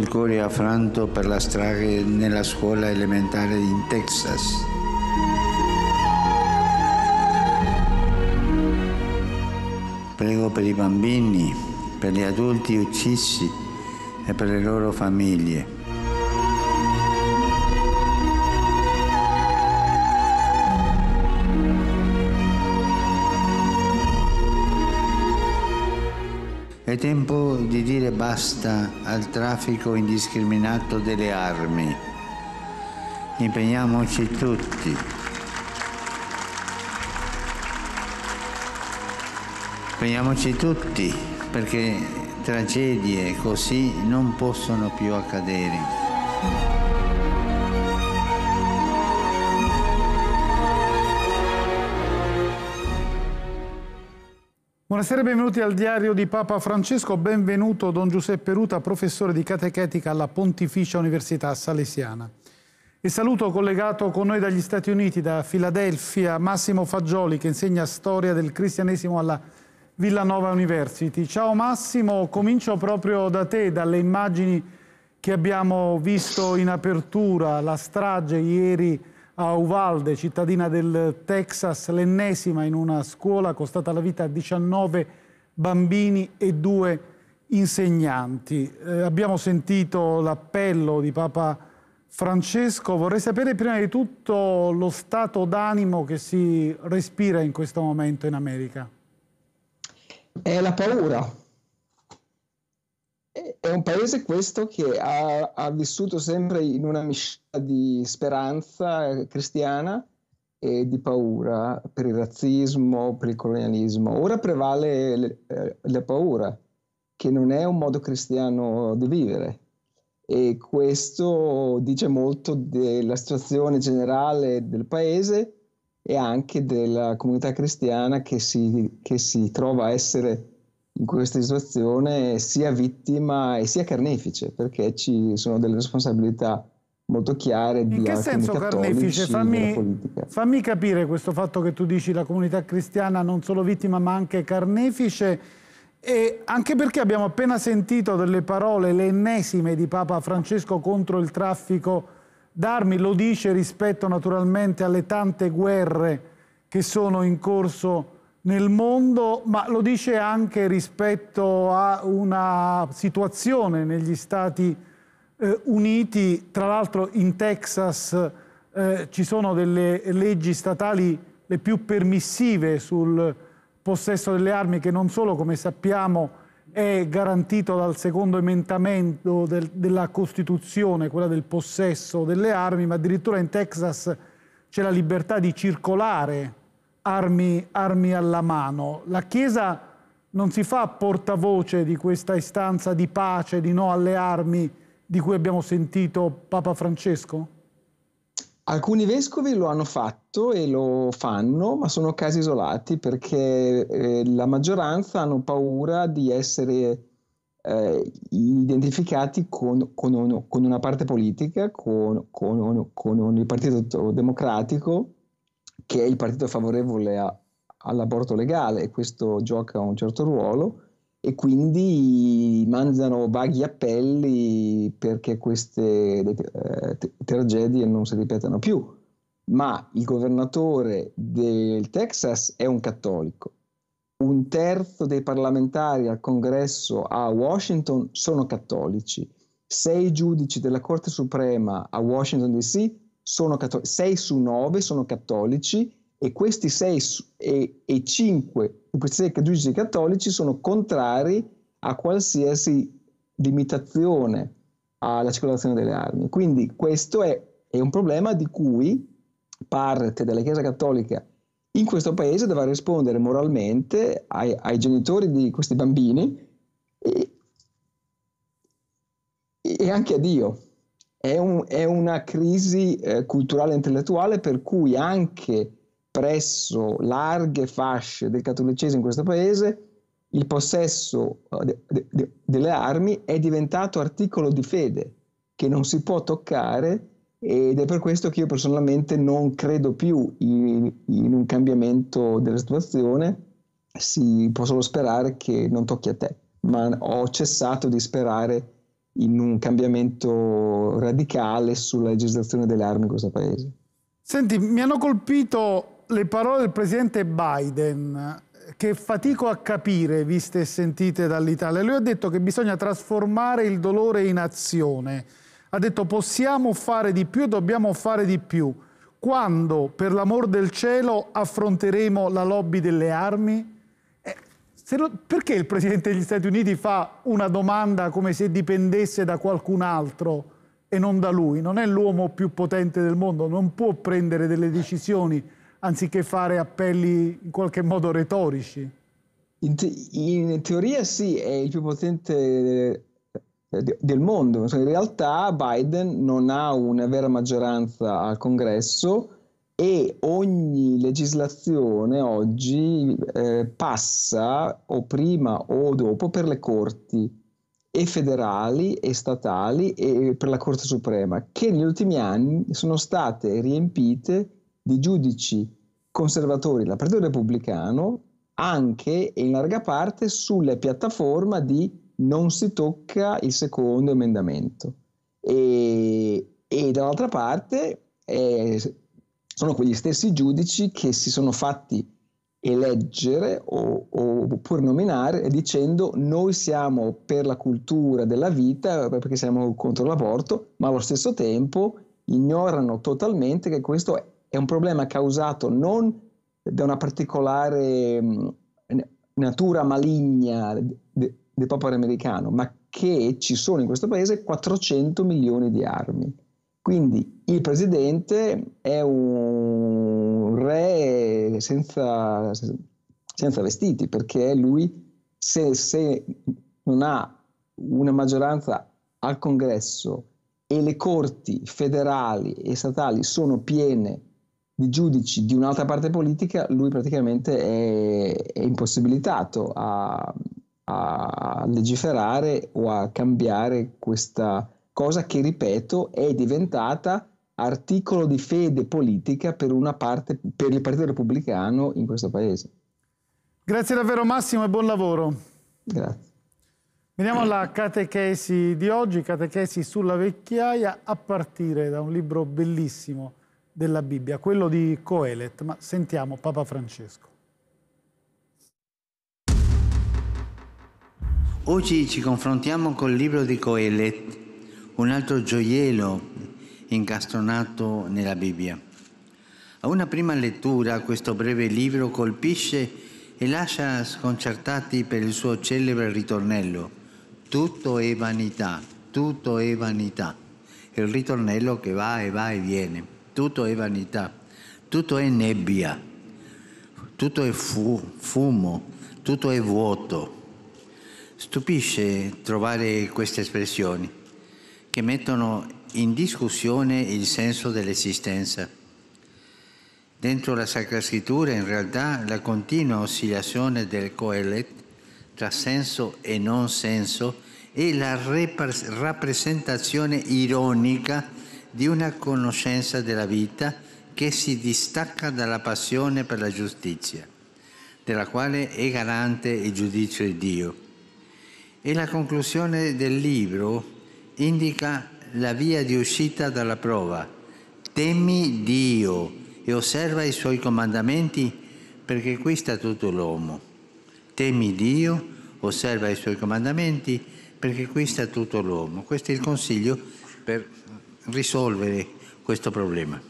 il cuore affranto per la strage nella scuola elementare in Texas. Prego per i bambini, per gli adulti uccisi e per le loro famiglie. tempo di dire basta al traffico indiscriminato delle armi. Impegniamoci tutti. Impegniamoci tutti perché tragedie così non possono più accadere. Buonasera e benvenuti al diario di Papa Francesco. Benvenuto Don Giuseppe Ruta, professore di catechetica alla Pontificia Università Salesiana. E saluto collegato con noi dagli Stati Uniti, da Filadelfia, Massimo Fagioli che insegna storia del cristianesimo alla Villanova University. Ciao Massimo, comincio proprio da te, dalle immagini che abbiamo visto in apertura, la strage ieri a Uvalde, cittadina del Texas, l'ennesima in una scuola costata la vita a 19 bambini e due insegnanti. Eh, abbiamo sentito l'appello di Papa Francesco, vorrei sapere prima di tutto lo stato d'animo che si respira in questo momento in America. È la paura, è un paese questo che ha, ha, vissuto sempre in una miscela di speranza eh, cristiana e di paura per il razzismo, per il colonialismo. Ora prevale le, eh, la paura, che non è un modo cristiano di vivere. E questo dice molto della situazione generale del paese e anche della comunità cristiana che si, che si trova a essere in questa situazione sia vittima e sia carnefice, perché ci sono delle responsabilità molto chiare di In che senso carnefice? Fammi, fammi, capire questo fatto che tu dici la comunità cristiana non solo vittima ma anche carnefice e anche perché abbiamo appena sentito delle parole, le ennesime di Papa Francesco contro il traffico d'armi, lo dice rispetto naturalmente alle tante guerre che sono in corso nel mondo, ma lo dice anche rispetto a una situazione negli Stati eh, Uniti, tra l'altro in Texas eh, ci sono delle leggi statali le più permissive sul possesso delle armi che non solo, come sappiamo, è garantito dal secondo emendamento del, della Costituzione, quella del possesso delle armi, ma addirittura in Texas c'è la libertà di circolare armi, armi alla mano. La Chiesa non si fa portavoce di questa istanza di pace, di no alle armi di cui abbiamo sentito Papa Francesco? Alcuni vescovi lo hanno fatto e lo fanno, ma sono casi isolati perché eh, la maggioranza hanno paura di essere eh, identificati con, con, un, con, una parte politica, con, con un, un partito democratico che è il partito favorevole a, all'aborto legale e questo gioca un certo ruolo e quindi mandano vaghi appelli perché queste eh, te- tragedie non si ripetano più. Ma il governatore del Texas è un cattolico, un terzo dei parlamentari al congresso a Washington sono cattolici, sei giudici della Corte Suprema a Washington DC sono cattolici, 6 su 9 sono cattolici e questi 6 su, e, e 5, questi 6 giudici cattolici sono contrari a qualsiasi limitazione alla circolazione delle armi. Quindi questo è, è un problema di cui parte della Chiesa Cattolica in questo paese dovrà rispondere moralmente ai, ai genitori di questi bambini e, e anche a Dio. È, un, è una crisi eh, culturale e intellettuale per cui anche presso larghe fasce del cattolicesimo in questo paese il possesso eh, de, de, de, delle armi è diventato articolo di fede che non si può toccare ed è per questo che io personalmente non credo più in, in un cambiamento della situazione, si può solo sperare che non tocchi a te, ma ho cessato di sperare in un cambiamento radicale sulla legislazione delle armi in questo paese. Senti, mi hanno colpito le parole del presidente Biden che fatico a capire, viste e sentite dall'Italia. Lui ha detto che bisogna trasformare il dolore in azione. Ha detto possiamo fare di più e dobbiamo fare di più. Quando, per l'amor del cielo, affronteremo la lobby delle armi? lo, perché il Presidente degli Stati Uniti fa una domanda come se dipendesse da qualcun altro e non da lui? Non è l'uomo più potente del mondo, non può prendere delle decisioni anziché fare appelli in qualche modo retorici. In, te, in teoria sì, è il più potente eh, del mondo. In realtà Biden non ha una vera maggioranza al congresso, e ogni legislazione oggi eh, passa o prima o dopo per le corti e federali e statali e per la Corte Suprema che negli ultimi anni sono state riempite di giudici conservatori del Partito Repubblicano anche e in larga parte sulle piattaforme di non si tocca il secondo emendamento e, e dall'altra parte eh, sono quegli stessi giudici che si sono fatti eleggere o, o, oppure nominare dicendo noi siamo per la cultura della vita perché siamo contro l'aborto, ma allo stesso tempo ignorano totalmente che questo è un problema causato non da una particolare natura maligna del popolo americano, ma che ci sono in questo paese 400 milioni di armi. Quindi il presidente è un re senza, senza vestiti perché lui se, se non ha una maggioranza al congresso e le corti federali e statali sono piene di giudici di un'altra parte politica, lui praticamente è, è impossibilitato a, a, legiferare o a cambiare questa, cosa che, ripeto, è diventata articolo di fede politica per, una parte, per il Partito Repubblicano in questo Paese. Grazie davvero Massimo e buon lavoro. Grazie. Veniamo alla catechesi di oggi, catechesi sulla vecchiaia, a partire da un libro bellissimo della Bibbia, quello di Coelet, ma sentiamo Papa Francesco. Oggi ci confrontiamo col libro di Coelet, un altro gioiello incastonato nella Bibbia. A una prima lettura questo breve libro colpisce e lascia sconcertati per il suo celebre ritornello. Tutto è vanità, tutto è vanità. Il ritornello che va e va e viene. Tutto è vanità, tutto è nebbia, tutto è fu- fumo, tutto è vuoto. Stupisce trovare queste espressioni che mettono in discussione il senso dell'esistenza. Dentro la Sacra Scrittura, in realtà, la continua oscillazione del Coelet tra senso e non senso è la rappresentazione ironica di una conoscenza della vita che si distacca dalla passione per la giustizia, della quale è garante il giudizio di Dio. E la conclusione del libro indica la via di uscita dalla prova. Temi Dio e osserva i suoi comandamenti perché qui sta tutto l'uomo. Temi Dio, osserva i suoi comandamenti perché qui sta tutto l'uomo. Questo è il consiglio per risolvere questo problema.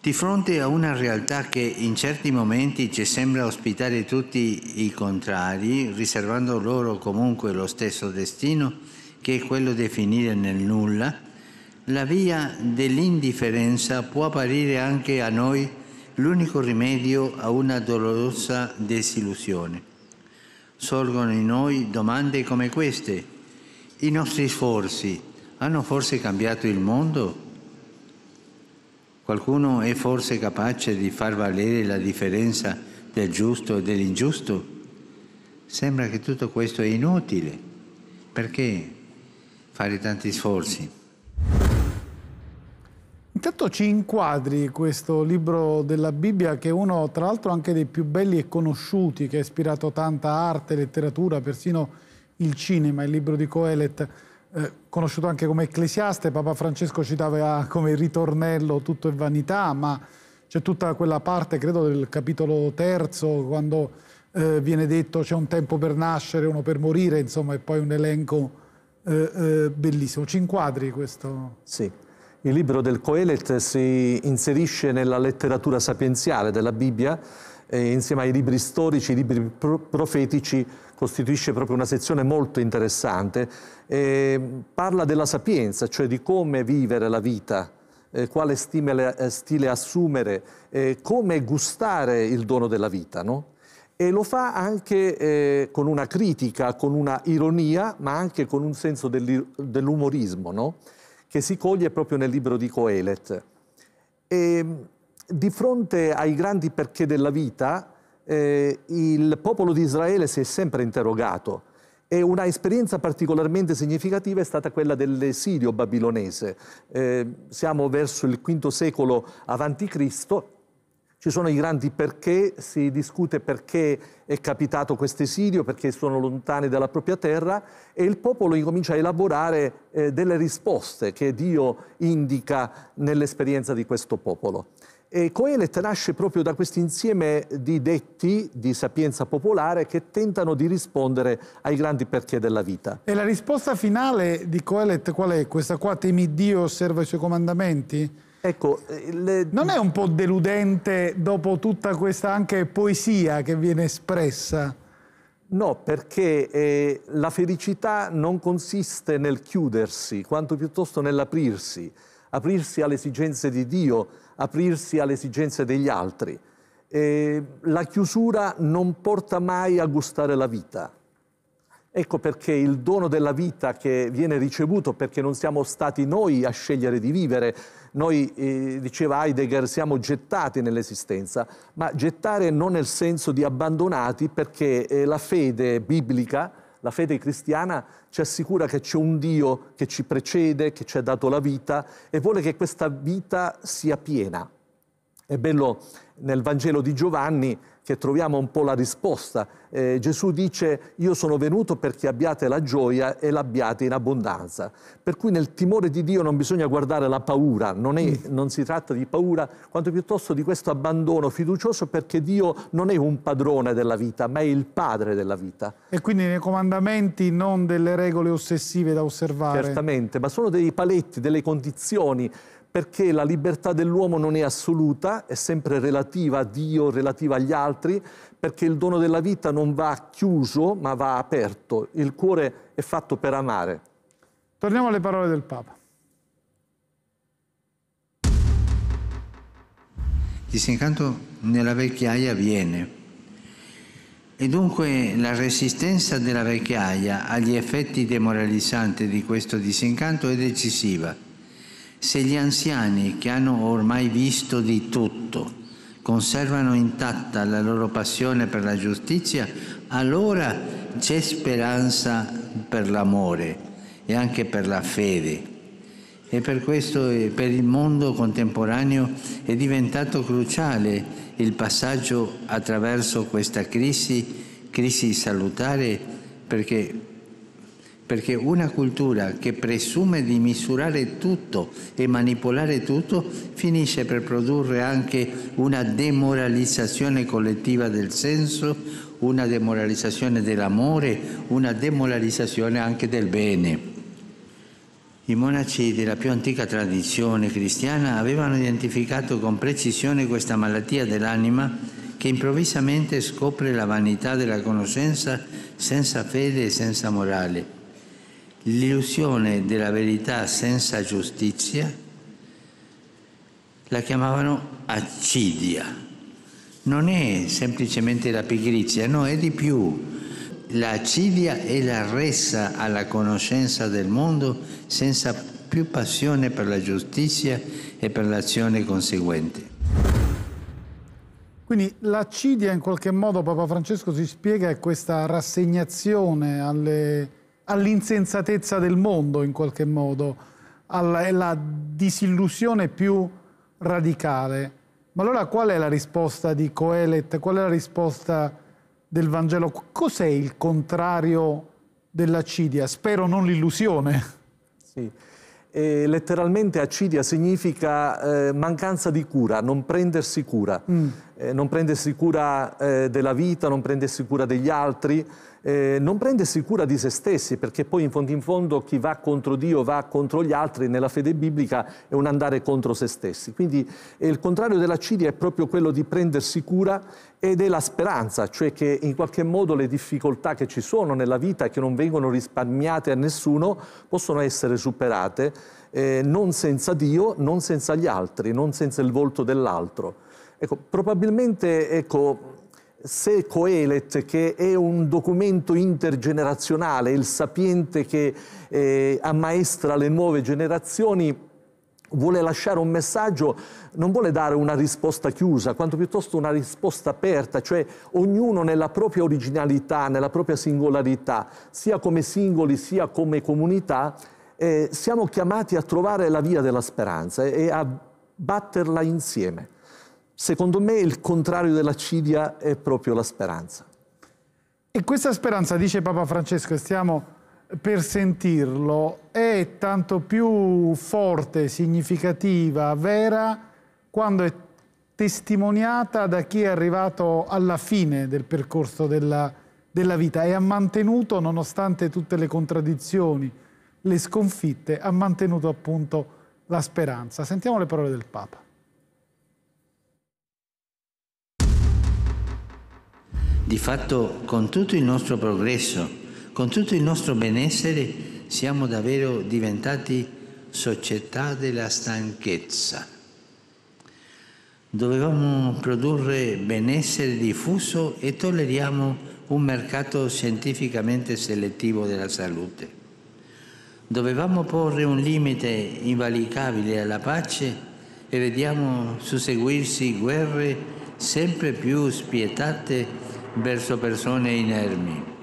Di fronte a una realtà che in certi momenti ci sembra ospitare tutti i contrari, riservando loro comunque lo stesso destino, che è quello di finire nel nulla, la via dell'indifferenza può apparire anche a noi l'unico rimedio a una dolorosa desillusione. Sorgono in noi domande come queste. I nostri sforzi hanno forse cambiato il mondo? Qualcuno è forse capace di far valere la differenza del giusto e dell'ingiusto? Sembra che tutto questo è inutile. Perché? fare tanti sforzi. Intanto ci inquadri questo libro della Bibbia che è uno tra l'altro anche dei più belli e conosciuti, che ha ispirato tanta arte, letteratura, persino il cinema, il libro di Coelet, eh, conosciuto anche come ecclesiaste, Papa Francesco citava ah, come ritornello tutto è vanità, ma c'è tutta quella parte, credo, del capitolo terzo, quando eh, viene detto c'è un tempo per nascere, uno per morire, insomma, e poi un elenco eh, eh, bellissimo. Ci inquadri questo? Sì. Il libro del Coelet si inserisce nella letteratura sapienziale della Bibbia e insieme ai libri storici, ai libri profetici, costituisce proprio una sezione molto interessante. E parla della sapienza, cioè di come vivere la vita, eh, quale stile, eh, stile assumere, eh, come gustare il dono della vita. No? e lo fa anche eh, con una critica, con una ironia, ma anche con un senso dell'umorismo, no? che si coglie proprio nel libro di Coelet. E, ehm, di fronte ai grandi perché della vita, eh, il popolo di Israele si è sempre interrogato e una esperienza particolarmente significativa è stata quella dell'esilio babilonese. Eh, siamo verso il V secolo a.C., ci sono i grandi perché, si discute perché è capitato questo esilio, perché sono lontani dalla propria terra e il popolo incomincia a elaborare eh, delle risposte che Dio indica nell'esperienza di questo popolo. E Coelet nasce proprio da questo insieme di detti di sapienza popolare che tentano di rispondere ai grandi perché della vita. E la risposta finale di Coelet qual è? Questa qua temi Dio, osserva i suoi comandamenti? Ecco, eh, le... Non è un po' deludente dopo tutta questa anche poesia che viene espressa? No, perché eh, la felicità non consiste nel chiudersi, quanto piuttosto nell'aprirsi, aprirsi alle esigenze di Dio, aprirsi alle esigenze degli altri. Eh, la chiusura non porta mai a gustare la vita. Ecco perché il dono della vita che viene ricevuto perché non siamo stati noi a scegliere di vivere, noi, eh, diceva Heidegger, siamo gettati nell'esistenza, ma gettare non nel senso di abbandonati perché eh, la fede biblica, la fede cristiana ci assicura che c'è un Dio che ci precede, che ci ha dato la vita e vuole che questa vita sia piena. È bello nel Vangelo di Giovanni che troviamo un po' la risposta. Eh, Gesù dice io sono venuto perché abbiate la gioia e l'abbiate in abbondanza. Per cui nel timore di Dio non bisogna guardare la paura, non, è, mm. non si tratta di paura, quanto piuttosto di questo abbandono fiducioso perché Dio non è un padrone della vita, ma è il padre della vita. E quindi nei comandamenti non delle regole ossessive da osservare. Certamente, ma sono dei paletti, delle condizioni perché la libertà dell'uomo non è assoluta, è sempre relativa a Dio, relativa agli altri, perché il dono della vita non va chiuso ma va aperto, il cuore è fatto per amare. Torniamo alle parole del Papa. Disincanto nella vecchiaia viene e dunque la resistenza della vecchiaia agli effetti demoralizzanti di questo disincanto è decisiva se gli anziani, che hanno ormai visto di tutto, conservano intatta la loro passione per la giustizia, allora c'è speranza per l'amore e anche per la fede. E per questo, per il mondo contemporaneo, è diventato cruciale il passaggio attraverso questa crisi, crisi salutare, perché perché una cultura che presume di misurare tutto e manipolare tutto finisce per produrre anche una demoralizzazione collettiva del senso, una demoralizzazione dell'amore, una demoralizzazione anche del bene. I monaci della più antica tradizione cristiana avevano identificato con precisione questa malattia dell'anima che improvvisamente scopre la vanità della conoscenza senza fede e senza morale l'illusione della verità senza giustizia, la chiamavano accidia. Non è semplicemente la pigrizia, no, è di più. L'accidia è la resa alla conoscenza del mondo senza più passione per la giustizia e per l'azione conseguente. Quindi l'accidia in qualche modo Papa Francesco si spiega è questa rassegnazione alle all'insensatezza del mondo in qualche modo, alla, alla disillusione più radicale. Ma allora qual è la risposta di Coelet? Qual è la risposta del Vangelo? Cos'è il contrario dell'acidia? Spero non l'illusione. Sì. E letteralmente acidia significa eh, mancanza di cura, non prendersi cura. Mm eh, non prendersi cura eh, della vita, non prendersi cura degli altri, eh, non prendersi cura di se stessi, perché poi in fondo in fondo chi va contro Dio va contro gli altri, nella fede biblica è un andare contro se stessi. Quindi eh, il contrario della cidia è proprio quello di prendersi cura ed è la speranza, cioè che in qualche modo le difficoltà che ci sono nella vita e che non vengono risparmiate a nessuno possono essere superate eh, non senza Dio, non senza gli altri, non senza il volto dell'altro. Ecco, probabilmente ecco, se Coelet, che è un documento intergenerazionale, il sapiente che eh, ammaestra le nuove generazioni, vuole lasciare un messaggio, non vuole dare una risposta chiusa, quanto piuttosto una risposta aperta, cioè ognuno nella propria originalità, nella propria singolarità, sia come singoli sia come comunità, eh, siamo chiamati a trovare la via della speranza e a batterla insieme. Secondo me il contrario dell'accidia è proprio la speranza. E questa speranza, dice Papa Francesco, e stiamo per sentirlo, è tanto più forte, significativa, vera, quando è testimoniata da chi è arrivato alla fine del percorso della, della vita e ha mantenuto, nonostante tutte le contraddizioni, le sconfitte, ha mantenuto appunto la speranza. Sentiamo le parole del Papa. Di fatto con tutto il nostro progresso, con tutto il nostro benessere, siamo davvero diventati società della stanchezza. Dovevamo produrre benessere diffuso e tolleriamo un mercato scientificamente selettivo della salute. Dovevamo porre un limite invalicabile alla pace e vediamo susseguirsi guerre sempre più spietate verso persone inermi.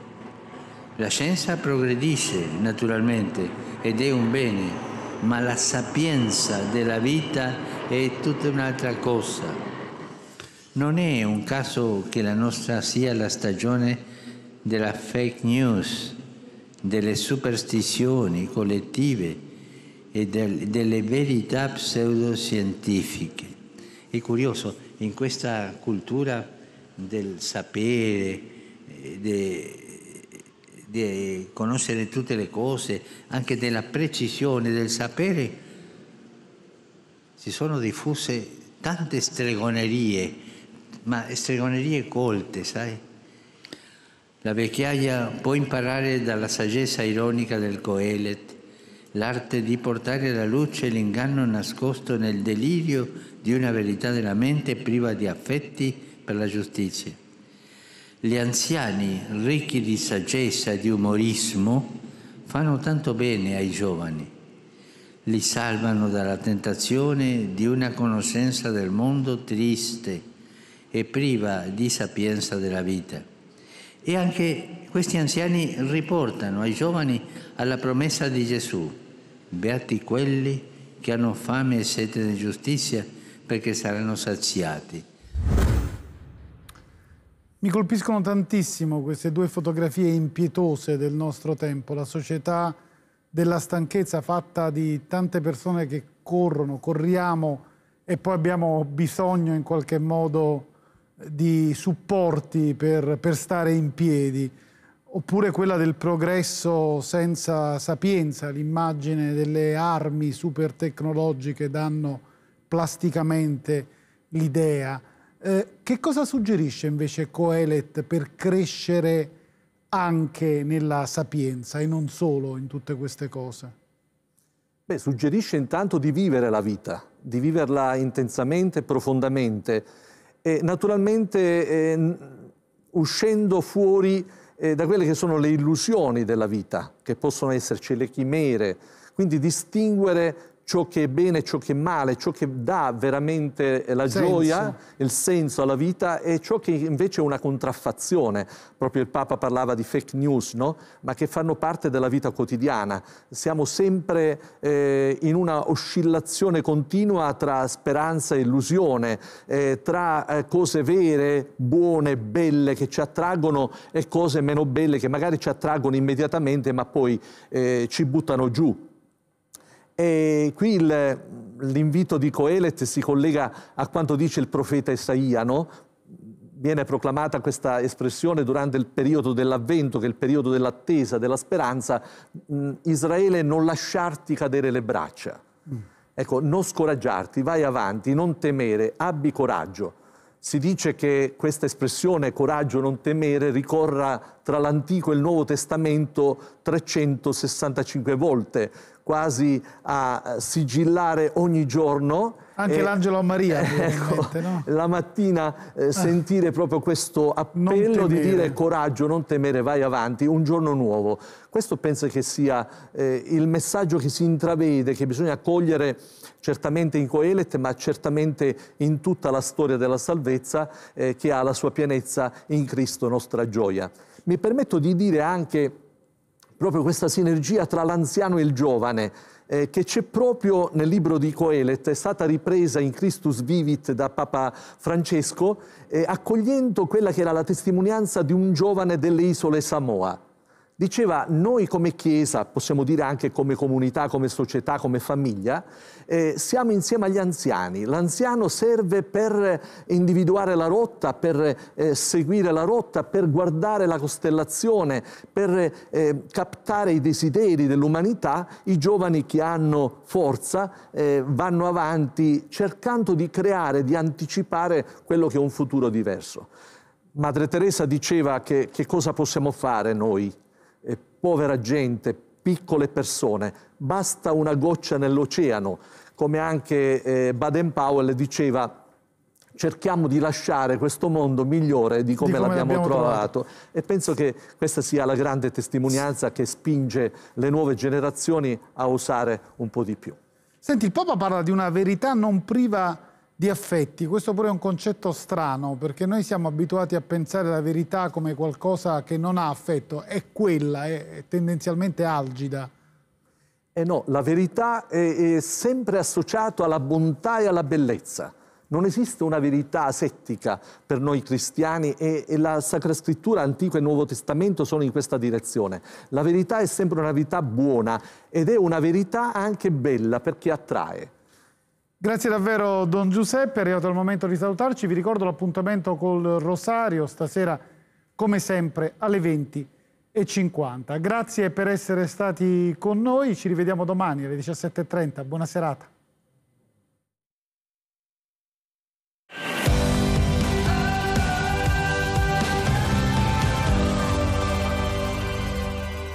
La scienza progredisce naturalmente ed è un bene, ma la sapienza della vita è tutta un'altra cosa. Non è un caso che la nostra sia la stagione della fake news, delle superstizioni collettive e del, delle verità pseudoscientifiche. È curioso, in questa cultura del sapere, di conoscere tutte le cose, anche della precisione del sapere, si sono diffuse tante stregonerie, ma stregonerie colte, sai? La vecchiaia può imparare dalla saggezza ironica del Coelet l'arte di portare alla luce l'inganno nascosto nel delirio di una verità della mente priva di affetti per la giustizia. Gli anziani, ricchi di saggezza e di umorismo, fanno tanto bene ai giovani. Li salvano dalla tentazione di una conoscenza del mondo triste e priva di sapienza della vita. E anche questi anziani riportano ai giovani alla promessa di Gesù, beati quelli che hanno fame e sete di giustizia perché saranno saziati. Mi colpiscono tantissimo queste due fotografie impietose del nostro tempo, la società della stanchezza fatta di tante persone che corrono, corriamo e poi abbiamo bisogno in qualche modo di supporti per, per stare in piedi, oppure quella del progresso senza sapienza, l'immagine delle armi super tecnologiche danno plasticamente l'idea. Eh, che cosa suggerisce invece Coelet per crescere anche nella sapienza e non solo in tutte queste cose? Beh, suggerisce intanto di vivere la vita, di viverla intensamente, profondamente, e naturalmente eh, uscendo fuori eh, da quelle che sono le illusioni della vita, che possono esserci le chimere, quindi distinguere ciò che è bene, ciò che è male, ciò che dà veramente la senso. gioia, il senso alla vita e ciò che invece è una contraffazione. Proprio il Papa parlava di fake news, no? ma che fanno parte della vita quotidiana. Siamo sempre eh, in una oscillazione continua tra speranza e illusione, eh, tra eh, cose vere, buone, belle che ci attraggono e cose meno belle che magari ci attraggono immediatamente ma poi eh, ci buttano giù e qui l'invito di Coelet si collega a quanto dice il profeta Isaia, no? Viene proclamata questa espressione durante il periodo dell'avvento, che è il periodo dell'attesa, della speranza, mm, Israele non lasciarti cadere le braccia. Mm. Ecco, non scoraggiarti, vai avanti, non temere, abbi coraggio. Si dice che questa espressione coraggio non temere ricorra tra l'Antico e il Nuovo Testamento 365 volte, quasi a eh, sigillare ogni giorno. Anche eh, l'Angelo Maria, ecco, no? la mattina eh, eh. sentire proprio questo appello di dire coraggio, non temere, vai avanti, un giorno nuovo. Questo penso che sia eh, il messaggio che si intravede, che bisogna cogliere certamente in Coelet, ma certamente in tutta la storia della salvezza eh, che ha la sua pienezza in Cristo, nostra gioia. Mi permetto di dire anche proprio questa sinergia tra l'anziano e il giovane, eh, che c'è proprio nel libro di Coelet, è stata ripresa in Christus Vivit da Papa Francesco, eh, accogliendo quella che era la testimonianza di un giovane delle isole Samoa. Diceva, noi come Chiesa, possiamo dire anche come comunità, come società, come famiglia, eh, siamo insieme agli anziani. L'anziano serve per individuare la rotta, per eh, seguire la rotta, per guardare la costellazione, per eh, captare i desideri dell'umanità. I giovani che hanno forza eh, vanno avanti cercando di creare, di anticipare quello che è un futuro diverso. Madre Teresa diceva che, che cosa possiamo fare noi povera gente, piccole persone. Basta una goccia nell'oceano, come anche eh, Baden Powell diceva cerchiamo di lasciare questo mondo migliore di come, come l'abbiamo trovato. trovato. E penso che questa sia la grande testimonianza che spinge le nuove generazioni a usare un po' di più. Senti, il Papa parla di una verità non priva di affetti. Questo pure è un concetto strano perché noi siamo abituati a pensare la verità come qualcosa che non ha affetto, è quella, è, è tendenzialmente algida. Eh no, la verità è, è sempre associata alla bontà e alla bellezza. Non esiste una verità asettica per noi cristiani e, e, la Sacra Scrittura, Antico e Nuovo Testamento sono in questa direzione. La verità è sempre una verità buona ed è una verità anche bella perché attrae. Grazie davvero Don Giuseppe, è arrivato il momento di salutarci. Vi ricordo l'appuntamento col Rosario stasera, come sempre, alle 20.50. Grazie per essere stati con noi, ci rivediamo domani alle 17.30. Buona serata.